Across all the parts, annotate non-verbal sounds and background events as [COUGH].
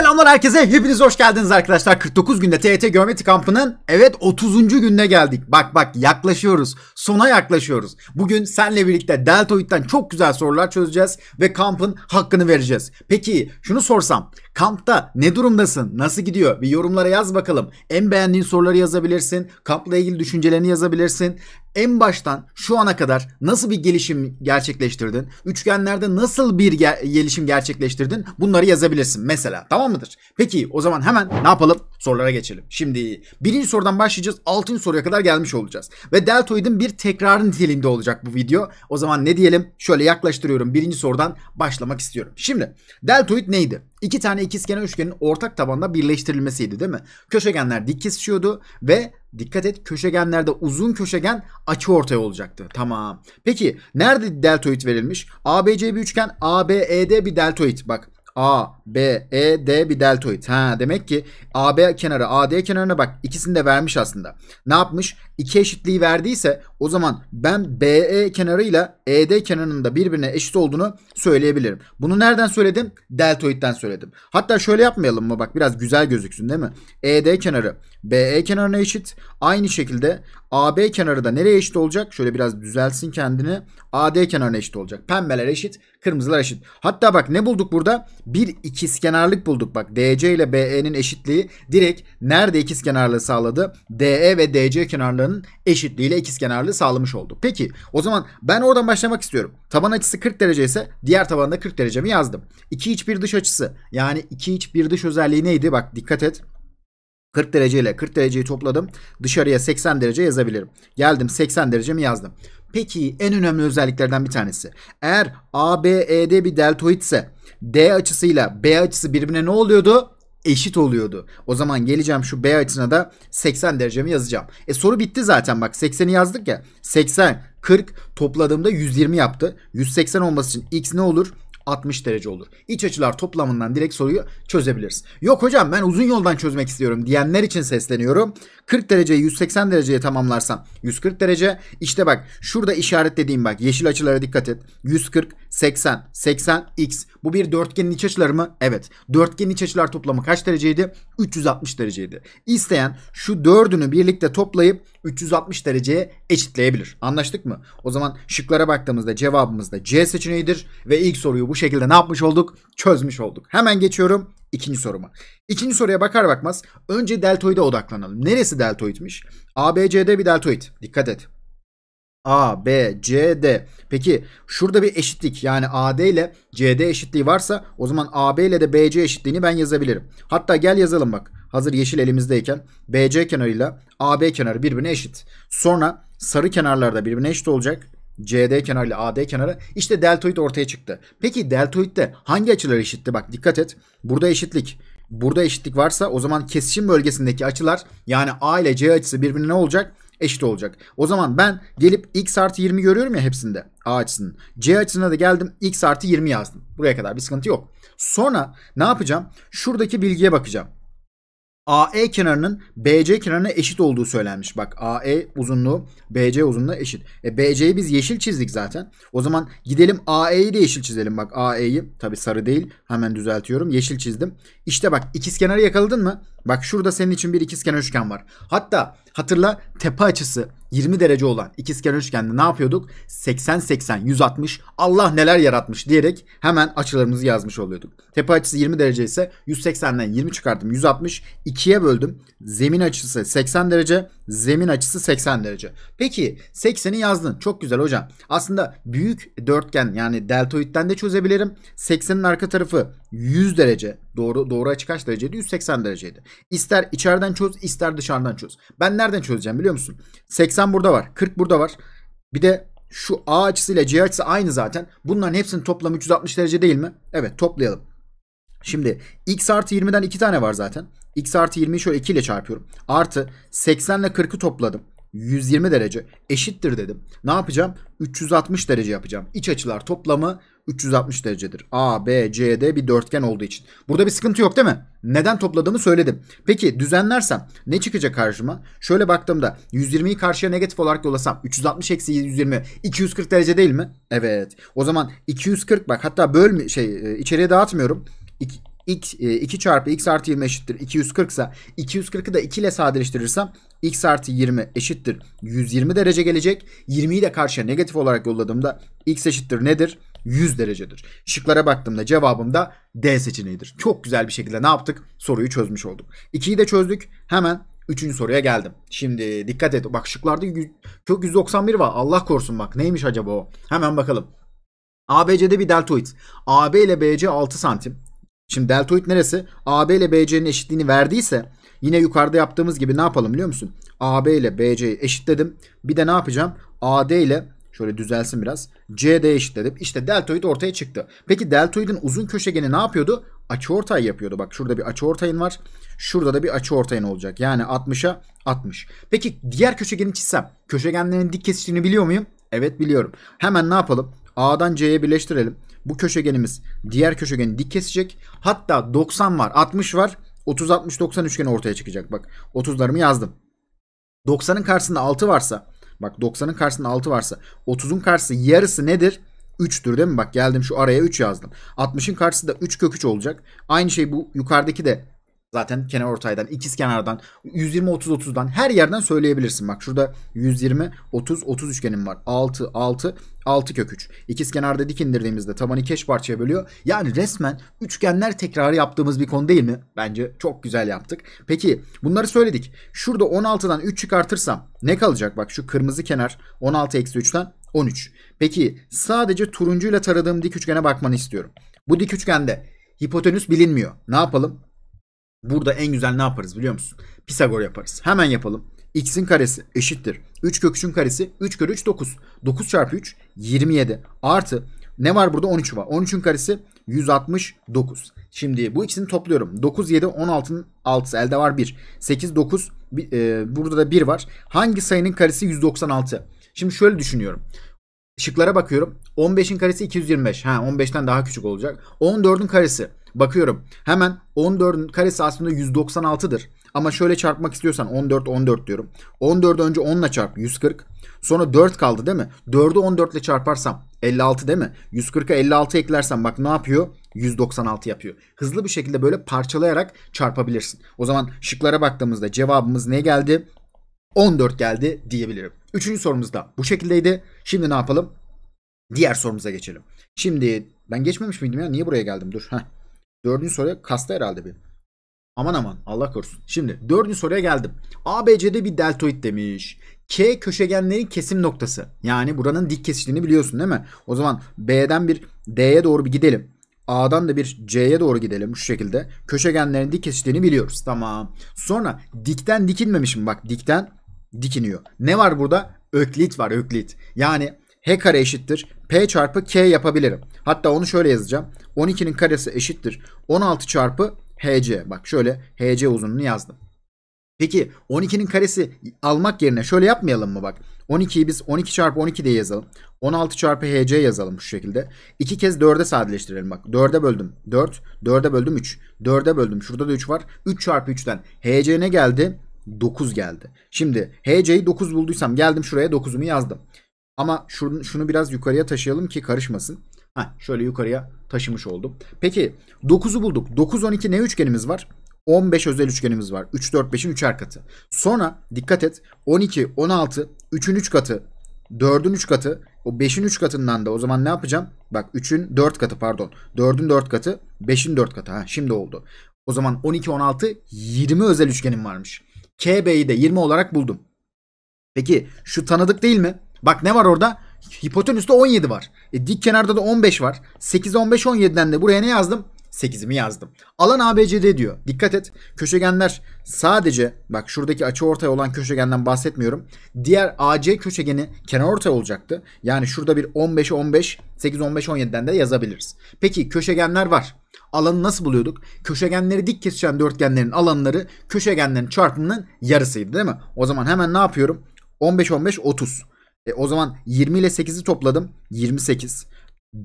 Selamlar herkese. Hepiniz hoş geldiniz arkadaşlar. 49 günde TYT Geometri Kampı'nın evet 30. günde geldik. Bak bak yaklaşıyoruz. Sona yaklaşıyoruz. Bugün senle birlikte deltoid'den çok güzel sorular çözeceğiz ve kampın hakkını vereceğiz. Peki şunu sorsam. Kampta ne durumdasın? Nasıl gidiyor? Bir yorumlara yaz bakalım. En beğendiğin soruları yazabilirsin. Kampla ilgili düşüncelerini yazabilirsin. En baştan şu ana kadar nasıl bir gelişim gerçekleştirdin? Üçgenlerde nasıl bir ge- gelişim gerçekleştirdin? Bunları yazabilirsin mesela. Tamam mıdır? Peki o zaman hemen ne yapalım? sorulara geçelim. Şimdi birinci sorudan başlayacağız. Altıncı soruya kadar gelmiş olacağız. Ve deltoidin bir tekrarı niteliğinde olacak bu video. O zaman ne diyelim? Şöyle yaklaştırıyorum. Birinci sorudan başlamak istiyorum. Şimdi deltoid neydi? İki tane ikizkenar üçgenin ortak tabanda birleştirilmesiydi değil mi? Köşegenler dik kesişiyordu ve dikkat et köşegenlerde uzun köşegen açı ortaya olacaktı. Tamam. Peki nerede deltoid verilmiş? ABC bir üçgen, ABED bir deltoid. Bak A, B, E, D bir deltoid. Ha demek ki AB kenarı, AD kenarına bak ikisini de vermiş aslında. Ne yapmış? İki eşitliği verdiyse o zaman ben BE kenarıyla ED kenarının da birbirine eşit olduğunu söyleyebilirim. Bunu nereden söyledim? Deltoid'den söyledim. Hatta şöyle yapmayalım mı? Bak biraz güzel gözüksün değil mi? ED kenarı BE kenarına eşit. Aynı şekilde AB kenarı da nereye eşit olacak? Şöyle biraz düzelsin kendini. AD kenarına eşit olacak. Pembeler eşit, kırmızılar eşit. Hatta bak ne bulduk burada? Bir 2 ikizkenarlık bulduk. Bak DC ile BE'nin eşitliği direkt nerede ikizkenarlığı sağladı? DE ve DC kenarlarının eşitliği ile ikizkenarlığı sağlamış olduk. Peki o zaman ben oradan başlamak istiyorum. Taban açısı 40 derece ise diğer tabanda 40 derecemi yazdım. 2 iç bir dış açısı yani 2 iç bir dış özelliği neydi? Bak dikkat et. 40 dereceyle 40 dereceyi topladım. Dışarıya 80 derece yazabilirim. Geldim 80 derecemi yazdım. Peki en önemli özelliklerden bir tanesi. Eğer ABED bir deltoid ise D açısıyla B açısı birbirine ne oluyordu? eşit oluyordu. O zaman geleceğim şu B açısına da 80 derecemi yazacağım. E soru bitti zaten bak 80'i yazdık ya. 80, 40 topladığımda 120 yaptı. 180 olması için x ne olur? 60 derece olur. İç açılar toplamından direkt soruyu çözebiliriz. Yok hocam ben uzun yoldan çözmek istiyorum diyenler için sesleniyorum. 40 dereceyi 180 dereceye tamamlarsam 140 derece. İşte bak şurada işaretlediğim bak yeşil açılara dikkat et. 140, 80, 80, x. Bu bir dörtgenin iç açıları mı? Evet. Dörtgenin iç açılar toplamı kaç dereceydi? 360 dereceydi. İsteyen şu dördünü birlikte toplayıp 360 dereceye eşitleyebilir. Anlaştık mı? O zaman şıklara baktığımızda cevabımız da C seçeneğidir. Ve ilk soruyu bu şekilde ne yapmış olduk? Çözmüş olduk. Hemen geçiyorum İkinci soruma. İkinci soruya bakar bakmaz önce deltoide odaklanalım. Neresi deltoidmiş? ABCD bir deltoid. Dikkat et. A, B, C, D. Peki şurada bir eşitlik yani AD ile CD eşitliği varsa o zaman AB ile de BC eşitliğini ben yazabilirim. Hatta gel yazalım bak. Hazır yeşil elimizdeyken BC kenarıyla AB kenarı birbirine eşit. Sonra sarı kenarlarda birbirine eşit olacak. CD kenarı ile AD kenarı işte deltoid ortaya çıktı. Peki deltoidde hangi açılar eşitti? Bak dikkat et. Burada eşitlik. Burada eşitlik varsa o zaman kesişim bölgesindeki açılar yani A ile C açısı birbirine ne olacak? Eşit olacak. O zaman ben gelip x artı 20 görüyorum ya hepsinde A açısının. C açısına da geldim x artı 20 yazdım. Buraya kadar bir sıkıntı yok. Sonra ne yapacağım? Şuradaki bilgiye bakacağım. AE kenarının BC kenarına eşit olduğu söylenmiş. Bak AE uzunluğu BC uzunluğu eşit. E BC'yi biz yeşil çizdik zaten. O zaman gidelim AE'yi de yeşil çizelim. Bak AE'yi tabi sarı değil. Hemen düzeltiyorum. Yeşil çizdim. İşte bak kenarı yakaladın mı? Bak şurada senin için bir ikizkenar üçgen var. Hatta hatırla tepe açısı 20 derece olan ikizkenar üçgende ne yapıyorduk? 80 80 160 Allah neler yaratmış diyerek hemen açılarımızı yazmış oluyorduk. Tepe açısı 20 derece ise 180'den 20 çıkardım 160 2'ye böldüm. Zemin açısı 80 derece Zemin açısı 80 derece. Peki 80'i yazdın. Çok güzel hocam. Aslında büyük dörtgen yani deltoidten de çözebilirim. 80'in arka tarafı 100 derece. Doğru doğru açı kaç dereceydi? 180 dereceydi. İster içeriden çöz, ister dışarıdan çöz. Ben nereden çözeceğim biliyor musun? 80 burada var, 40 burada var. Bir de şu A açısıyla C açısı aynı zaten. Bunların hepsinin toplamı 360 derece değil mi? Evet, toplayalım. Şimdi x artı 20'den 2 tane var zaten. x artı 20'yi şöyle 2 ile çarpıyorum. Artı 80 ile 40'ı topladım. 120 derece eşittir dedim. Ne yapacağım? 360 derece yapacağım. İç açılar toplamı 360 derecedir. A, B, C, D bir dörtgen olduğu için. Burada bir sıkıntı yok değil mi? Neden topladığımı söyledim. Peki düzenlersem ne çıkacak karşıma? Şöyle baktığımda 120'yi karşıya negatif olarak yolasam 360 eksi 120 240 derece değil mi? Evet. O zaman 240 bak hatta böl şey e, içeriye dağıtmıyorum. 2, e, çarpı x artı 20 eşittir 240 ise 240'ı da 2 ile sadeleştirirsem x artı 20 eşittir 120 derece gelecek. 20'yi de karşıya negatif olarak yolladığımda x eşittir nedir? 100 derecedir. Şıklara baktığımda cevabım da D seçeneğidir. Çok güzel bir şekilde ne yaptık? Soruyu çözmüş olduk. 2'yi de çözdük. Hemen 3. soruya geldim. Şimdi dikkat et. Bak şıklarda kök 191 var. Allah korusun bak. Neymiş acaba o? Hemen bakalım. ABC'de bir deltoid. AB ile BC 6 santim. Şimdi deltoid neresi? AB ile BC'nin eşitliğini verdiyse yine yukarıda yaptığımız gibi ne yapalım biliyor musun? AB ile BC'yi eşitledim. Bir de ne yapacağım? AD ile şöyle düzelsin biraz. CD eşitledim. İşte deltoid ortaya çıktı. Peki deltoidin uzun köşegeni ne yapıyordu? Açıortay yapıyordu. Bak şurada bir açıortayın var. Şurada da bir açıortayın olacak. Yani 60'a 60. Peki diğer köşegeni çizsem köşegenlerin dik kesiştiğini biliyor muyum? Evet biliyorum. Hemen ne yapalım? A'dan C'ye birleştirelim. Bu köşegenimiz diğer köşegeni dik kesecek. Hatta 90 var, 60 var. 30 60 90 üçgeni ortaya çıkacak bak. 30'larımı yazdım. 90'ın karşısında 6 varsa bak 90'ın karşısında 6 varsa 30'un karşısı yarısı nedir? 3'tür değil mi? Bak geldim şu araya 3 yazdım. 60'ın karşısı da 3 kök 3 olacak. Aynı şey bu yukarıdaki de Zaten kenar ortaydan, ikiz kenardan, 120 30 30'dan her yerden söyleyebilirsin. Bak şurada 120 30 30 üçgenim var. 6 6 6 kök 3. İkiz kenar dik indirdiğimizde tabanı keş parçaya bölüyor. Yani resmen üçgenler tekrarı yaptığımız bir konu değil mi? Bence çok güzel yaptık. Peki bunları söyledik. Şurada 16'dan 3 çıkartırsam ne kalacak? Bak şu kırmızı kenar 16 eksi 3'ten 13. Peki sadece turuncuyla taradığım dik üçgene bakmanı istiyorum. Bu dik üçgende hipotenüs bilinmiyor. Ne yapalım? Burada en güzel ne yaparız biliyor musun? Pisagor yaparız. Hemen yapalım. X'in karesi eşittir. 3 kök karesi 3 kök 3 9. 9 çarpı 3 27 artı ne var burada 13 var. 13'ün karesi 169. Şimdi bu ikisini topluyorum. 9 7 16'nın 6'sı elde var 1. 8 9 e, burada da 1 var. Hangi sayının karesi 196? Şimdi şöyle düşünüyorum. Şıklara bakıyorum. 15'in karesi 225. Ha 15'ten daha küçük olacak. 14'ün karesi Bakıyorum hemen 14'ün karesi aslında 196'dır. Ama şöyle çarpmak istiyorsan 14 14 diyorum. 14 önce 10 ile çarp 140. Sonra 4 kaldı değil mi? 4'ü 14 ile çarparsam 56 değil mi? 140'a 56 eklersen bak ne yapıyor? 196 yapıyor. Hızlı bir şekilde böyle parçalayarak çarpabilirsin. O zaman şıklara baktığımızda cevabımız ne geldi? 14 geldi diyebilirim. Üçüncü sorumuz da bu şekildeydi. Şimdi ne yapalım? Diğer sorumuza geçelim. Şimdi ben geçmemiş miydim ya? Niye buraya geldim? Dur. Heh. Dördüncü soruya kasta herhalde bir. Aman aman Allah korusun. Şimdi dördüncü soruya geldim. ABC'de bir deltoid demiş. K köşegenlerin kesim noktası. Yani buranın dik kesiştiğini biliyorsun değil mi? O zaman B'den bir D'ye doğru bir gidelim. A'dan da bir C'ye doğru gidelim şu şekilde. Köşegenlerin dik kesiştiğini biliyoruz. Tamam. Sonra dikten dikinmemiş mi? bak dikten dikiniyor. Ne var burada? Öklit var öklit. Yani h kare eşittir p çarpı k yapabilirim. Hatta onu şöyle yazacağım. 12'nin karesi eşittir 16 çarpı hc. Bak şöyle hc uzunluğunu yazdım. Peki 12'nin karesi almak yerine şöyle yapmayalım mı bak. 12'yi biz 12 çarpı 12 diye yazalım. 16 çarpı hc yazalım şu şekilde. İki kez 4'e sadeleştirelim bak. 4'e böldüm 4. 4'e böldüm 3. 4'e böldüm. Şurada da 3 var. 3 çarpı 3'ten hc ne geldi? 9 geldi. Şimdi hc'yi 9 bulduysam geldim şuraya 9'umu yazdım. Ama şunu, şunu biraz yukarıya taşıyalım ki karışmasın. Ha, şöyle yukarıya taşımış oldum. Peki 9'u bulduk. 9 12 ne üçgenimiz var? 15 özel üçgenimiz var. 3 4 5'in 3'er katı. Sonra dikkat et 12 16 3'ün 3 katı 4'ün 3 katı o 5'in 3 katından da o zaman ne yapacağım? Bak 3'ün 4 katı pardon. 4'ün 4 katı 5'in 4 katı. Ha şimdi oldu. O zaman 12 16 20 özel üçgenim varmış. KB'yi de 20 olarak buldum. Peki şu tanıdık değil mi? Bak ne var orada? Hipotenüste 17 var. E, dik kenarda da 15 var. 8, 15, 17'den de buraya ne yazdım? 8'imi yazdım. Alan ABCD diyor. Dikkat et. Köşegenler sadece bak şuradaki açı ortaya olan köşegenden bahsetmiyorum. Diğer AC köşegeni kenar ortaya olacaktı. Yani şurada bir 15 15 8 15 17'den de yazabiliriz. Peki köşegenler var. Alanı nasıl buluyorduk? Köşegenleri dik kesişen dörtgenlerin alanları köşegenlerin çarpımının yarısıydı değil mi? O zaman hemen ne yapıyorum? 15 15 30. E, o zaman 20 ile 8'i topladım. 28.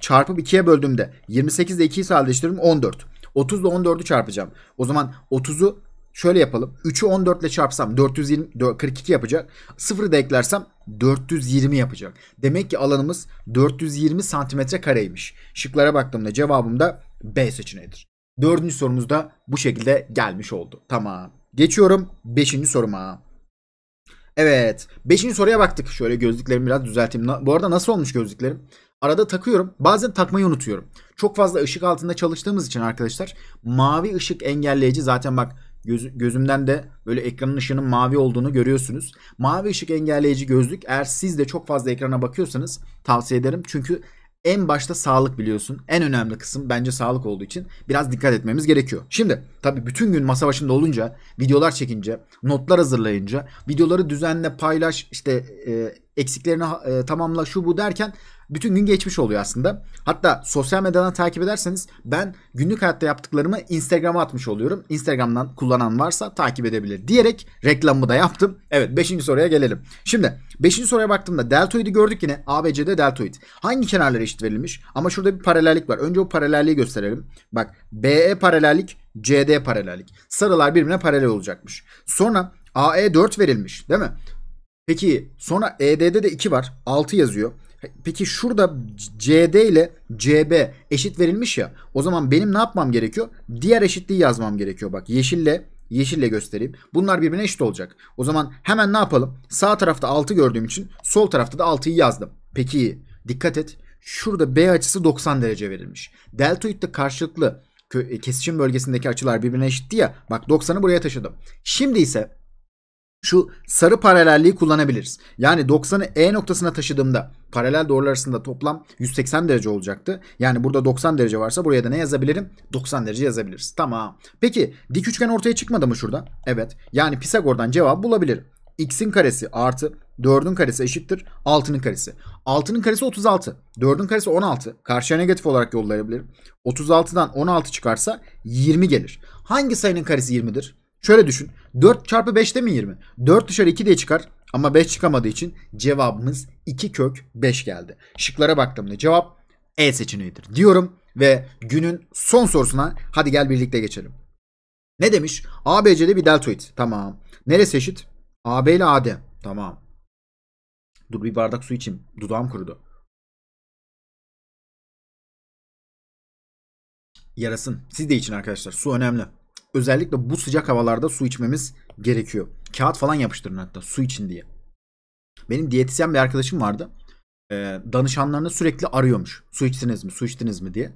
Çarpıp 2'ye böldüğümde 28 ile 2'yi sadeleştirdim 14. 30 ile 14'ü çarpacağım. O zaman 30'u şöyle yapalım. 3'ü 14 ile çarpsam 420 42 yapacak. 0'ı da eklersem 420 yapacak. Demek ki alanımız 420 santimetre kareymiş. Şıklara baktığımda cevabım da B seçeneğidir. Dördüncü sorumuz da bu şekilde gelmiş oldu. Tamam. Geçiyorum 5. soruma. Evet. Beşinci soruya baktık. Şöyle gözlüklerimi biraz düzelteyim. Bu arada nasıl olmuş gözlüklerim? Arada takıyorum. Bazen takmayı unutuyorum. Çok fazla ışık altında çalıştığımız için arkadaşlar mavi ışık engelleyici zaten bak göz, gözümden de böyle ekranın ışığının mavi olduğunu görüyorsunuz. Mavi ışık engelleyici gözlük eğer siz de çok fazla ekrana bakıyorsanız tavsiye ederim. Çünkü en başta sağlık biliyorsun. En önemli kısım bence sağlık olduğu için biraz dikkat etmemiz gerekiyor. Şimdi tabii bütün gün masa başında olunca, videolar çekince, notlar hazırlayınca, videoları düzenle paylaş, işte e, eksiklerini e, tamamla şu bu derken bütün gün geçmiş oluyor aslında. Hatta sosyal medyadan takip ederseniz ben günlük hayatta yaptıklarımı Instagram'a atmış oluyorum. Instagram'dan kullanan varsa takip edebilir diyerek reklamımı da yaptım. Evet 5. soruya gelelim. Şimdi 5. soruya baktığımda deltoidi gördük yine. ABC'de deltoid. Hangi kenarlara eşit verilmiş? Ama şurada bir paralellik var. Önce o paralelliği gösterelim. Bak BE paralellik, CD paralellik. Sarılar birbirine paralel olacakmış. Sonra AE 4 verilmiş değil mi? Peki sonra ED'de de 2 var. 6 yazıyor. Peki şurada CD ile CB eşit verilmiş ya. O zaman benim ne yapmam gerekiyor? Diğer eşitliği yazmam gerekiyor. Bak yeşille yeşille göstereyim. Bunlar birbirine eşit olacak. O zaman hemen ne yapalım? Sağ tarafta 6 gördüğüm için sol tarafta da 6'yı yazdım. Peki dikkat et. Şurada B açısı 90 derece verilmiş. Deltoid'de karşılıklı e, kesişim bölgesindeki açılar birbirine eşitti ya. Bak 90'ı buraya taşıdım. Şimdi ise şu sarı paralelliği kullanabiliriz. Yani 90'ı E noktasına taşıdığımda paralel doğrular arasında toplam 180 derece olacaktı. Yani burada 90 derece varsa buraya da ne yazabilirim? 90 derece yazabiliriz. Tamam. Peki dik üçgen ortaya çıkmadı mı şurada? Evet. Yani Pisagor'dan cevap bulabilirim. X'in karesi artı 4'ün karesi eşittir 6'nın karesi. 6'nın karesi 36. 4'ün karesi 16. Karşıya negatif olarak yollayabilirim. 36'dan 16 çıkarsa 20 gelir. Hangi sayının karesi 20'dir? Şöyle düşün. 4 çarpı 5 de mi 20? 4 dışarı 2 diye çıkar ama 5 çıkamadığı için cevabımız 2 kök 5 geldi. Şıklara baktığımda cevap E seçeneğidir diyorum ve günün son sorusuna hadi gel birlikte geçelim. Ne demiş? ABC'de bir deltoid. Tamam. Neresi eşit? AB ile AD. Tamam. Dur bir bardak su içeyim. Dudağım kurudu. Yarasın. Siz de için arkadaşlar. Su önemli özellikle bu sıcak havalarda su içmemiz gerekiyor. Kağıt falan yapıştırın hatta su için diye. Benim diyetisyen bir arkadaşım vardı. E, danışanlarını sürekli arıyormuş. Su içtiniz mi? Su içtiniz mi diye.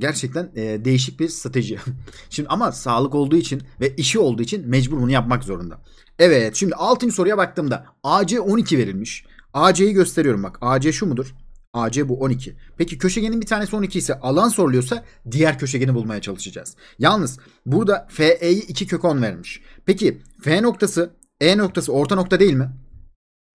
Gerçekten e, değişik bir strateji. [LAUGHS] şimdi ama sağlık olduğu için ve işi olduğu için mecbur bunu yapmak zorunda. Evet şimdi 6. soruya baktığımda AC12 verilmiş. AC'yi gösteriyorum bak. AC şu mudur? AC bu 12. Peki köşegenin bir tanesi 12 ise alan soruluyorsa diğer köşegeni bulmaya çalışacağız. Yalnız burada FE'yi 2 kök 10 vermiş. Peki F noktası E noktası orta nokta değil mi?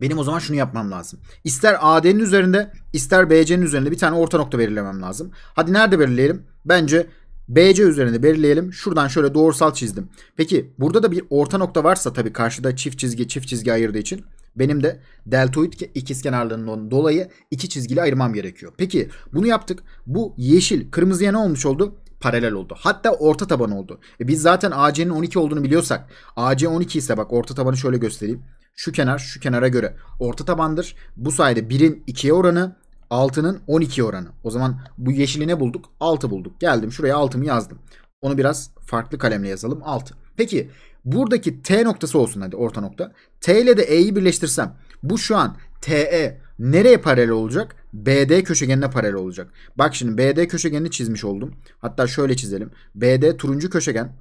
Benim o zaman şunu yapmam lazım. İster AD'nin üzerinde ister BC'nin üzerinde bir tane orta nokta belirlemem lazım. Hadi nerede belirleyelim? Bence BC üzerinde belirleyelim. Şuradan şöyle doğrusal çizdim. Peki burada da bir orta nokta varsa tabii karşıda çift çizgi çift çizgi ayırdığı için benim de deltoid ikiz ikizkenarlarından dolayı iki çizgili ayırmam gerekiyor. Peki bunu yaptık. Bu yeşil kırmızıya ne olmuş oldu? paralel oldu. Hatta orta taban oldu. E biz zaten AC'nin 12 olduğunu biliyorsak AC 12 ise bak orta tabanı şöyle göstereyim. Şu kenar şu kenara göre orta tabandır. Bu sayede 1'in 2'ye oranı 6'nın 12 oranı. O zaman bu yeşili ne bulduk? 6 bulduk. Geldim şuraya 6'mı yazdım. Onu biraz farklı kalemle yazalım. 6. Peki Buradaki T noktası olsun hadi orta nokta. T ile de E'yi birleştirsem bu şu an TE nereye paralel olacak? BD köşegenine paralel olacak. Bak şimdi BD köşegenini çizmiş oldum. Hatta şöyle çizelim. BD turuncu köşegen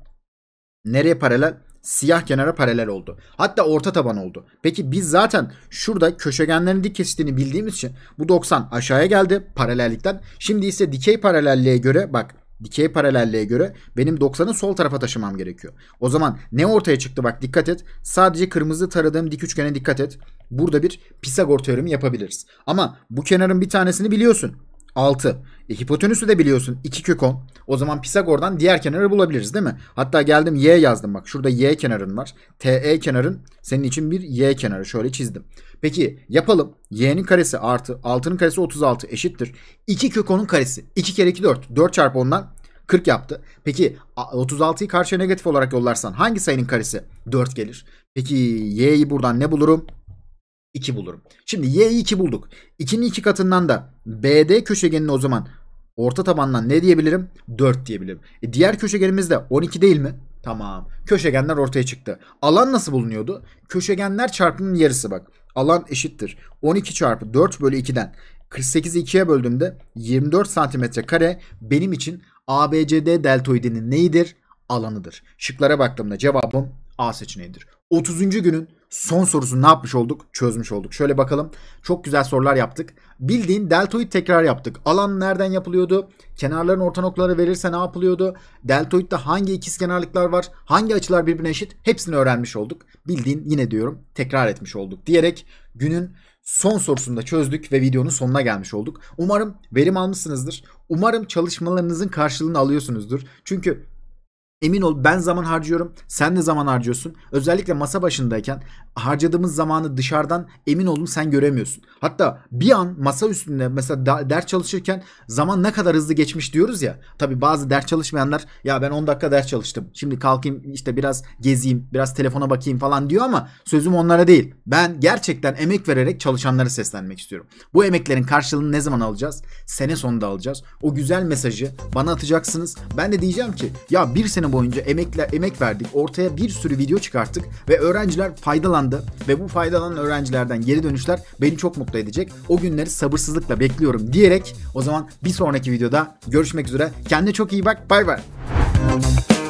nereye paralel? Siyah kenara paralel oldu. Hatta orta taban oldu. Peki biz zaten şurada köşegenlerin dik kesiştiğini bildiğimiz için bu 90 aşağıya geldi paralellikten. Şimdi ise dikey paralelliğe göre bak dikey paralelliğe göre benim 90'ı sol tarafa taşımam gerekiyor. O zaman ne ortaya çıktı bak dikkat et. Sadece kırmızı taradığım dik üçgene dikkat et. Burada bir Pisagor teoremi yapabiliriz. Ama bu kenarın bir tanesini biliyorsun. 6. E, hipotenüsü de biliyorsun 2 kök 10. O zaman Pisagor'dan diğer kenarı bulabiliriz değil mi? Hatta geldim y yazdım bak. Şurada y kenarın var. TE kenarın senin için bir y kenarı. Şöyle çizdim. Peki yapalım. y'nin karesi artı 6'nın karesi 36 eşittir. 2 kök 10'un karesi. 2 kere 2 4. 4 çarpı 10'dan 40 yaptı. Peki 36'yı karşıya negatif olarak yollarsan hangi sayının karesi 4 gelir? Peki y'yi buradan ne bulurum? 2 bulurum. Şimdi y'yi 2 bulduk. 2'nin 2 katından da BD köşegenini o zaman orta tabandan ne diyebilirim? 4 diyebilirim. E diğer köşegenimiz de 12 değil mi? Tamam. Köşegenler ortaya çıktı. Alan nasıl bulunuyordu? Köşegenler çarpımının yarısı bak. Alan eşittir. 12 çarpı 4 bölü 2'den 48'i 2'ye böldüğümde 24 santimetre kare benim için ABCD deltoidinin neyidir? Alanıdır. Şıklara baktığımda cevabım A seçeneğidir. 30. günün son sorusunu ne yapmış olduk? Çözmüş olduk. Şöyle bakalım. Çok güzel sorular yaptık. Bildiğin deltoid tekrar yaptık. Alan nereden yapılıyordu? Kenarların orta noktaları verirse ne yapılıyordu? Deltoid'de hangi ikiz kenarlıklar var? Hangi açılar birbirine eşit? Hepsini öğrenmiş olduk. Bildiğin yine diyorum tekrar etmiş olduk diyerek günün son sorusunu da çözdük ve videonun sonuna gelmiş olduk. Umarım verim almışsınızdır. Umarım çalışmalarınızın karşılığını alıyorsunuzdur. Çünkü Emin ol ben zaman harcıyorum. Sen de zaman harcıyorsun. Özellikle masa başındayken harcadığımız zamanı dışarıdan emin olun sen göremiyorsun. Hatta bir an masa üstünde mesela ders çalışırken zaman ne kadar hızlı geçmiş diyoruz ya. Tabi bazı ders çalışmayanlar ya ben 10 dakika ders çalıştım. Şimdi kalkayım işte biraz gezeyim biraz telefona bakayım falan diyor ama sözüm onlara değil. Ben gerçekten emek vererek çalışanlara seslenmek istiyorum. Bu emeklerin karşılığını ne zaman alacağız? Sene sonunda alacağız. O güzel mesajı bana atacaksınız. Ben de diyeceğim ki ya bir sene sene boyunca emekle emek verdik. Ortaya bir sürü video çıkarttık ve öğrenciler faydalandı ve bu faydalanan öğrencilerden geri dönüşler beni çok mutlu edecek. O günleri sabırsızlıkla bekliyorum diyerek o zaman bir sonraki videoda görüşmek üzere. Kendine çok iyi bak. Bay bay.